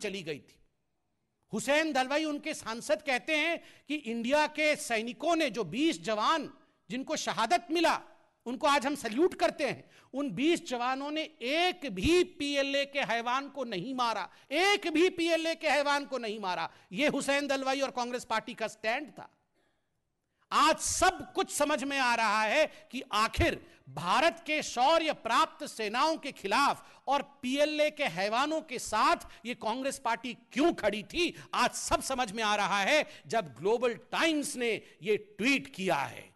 की चली गई थी हुसैन दलवाई उनके सांसद कहते हैं कि इंडिया के सैनिकों ने जो 20 जवान जिनको शहादत मिला उनको आज हम सल्यूट करते हैं उन 20 जवानों ने एक भी पीएलए के हैवान को नहीं मारा एक भी पीएलए के हैवान को नहीं मारा यह हुसैन दलवाई और कांग्रेस पार्टी का स्टैंड था आज सब कुछ समझ में आ रहा है कि आखिर भारत के शौर्य प्राप्त सेनाओं के खिलाफ और पीएलए के हैवानों के साथ ये कांग्रेस पार्टी क्यों खड़ी थी आज सब समझ में आ रहा है जब ग्लोबल टाइम्स ने ये ट्वीट किया है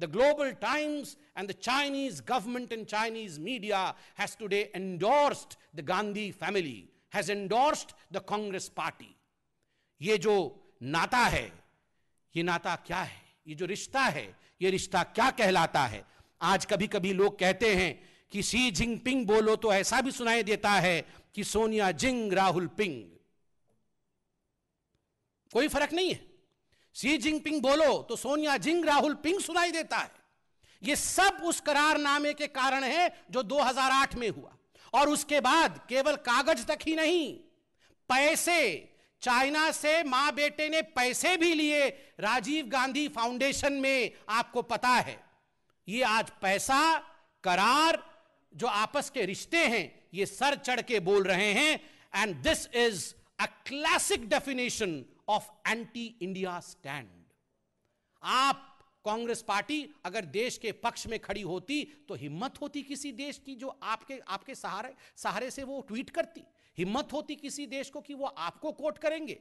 the Global Times and the Chinese government and Chinese media has today endorsed the Gandhi family has endorsed the Congress party ये जो नाता है ये नाता क्या है ये जो रिश्ता है ये रिश्ता क्या कहलाता है आज कभी कभी लोग कहते हैं कि सी पिंग बोलो तो ऐसा भी सुनाई देता है कि सोनिया जिंग राहुल पिंग कोई फर्क नहीं है सी पिंग बोलो तो सोनिया जिंग राहुल पिंग सुनाई देता है ये सब उस करारनामे के कारण है जो 2008 में हुआ और उसके बाद केवल कागज तक ही नहीं पैसे चाइना से मां बेटे ने पैसे भी लिए राजीव गांधी फाउंडेशन में आपको पता है ये आज पैसा करार जो आपस के रिश्ते हैं ये सर चढ़ के बोल रहे हैं and this is a classic definition of anti India stand आप कांग्रेस पार्टी अगर देश के पक्ष में खड़ी होती तो हिम्मत होती किसी देश की जो आपके आपके सहारे सहारे से वो ट्वीट करती हिम्मत होती किसी देश को कि वो आपको कोट करेंगे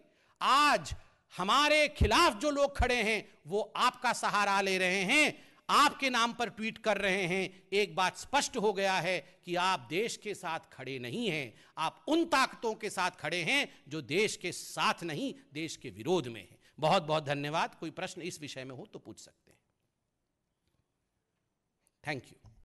आज हमारे खिलाफ जो लोग खड़े हैं वो आपका सहारा ले रहे हैं आपके नाम पर ट्वीट कर रहे हैं एक बात स्पष्ट हो गया है कि आप देश के साथ खड़े नहीं हैं आप उन ताकतों के साथ खड़े हैं जो देश के साथ नहीं देश के विरोध में है बहुत बहुत धन्यवाद कोई प्रश्न इस विषय में हो तो पूछ सकते हैं थैंक यू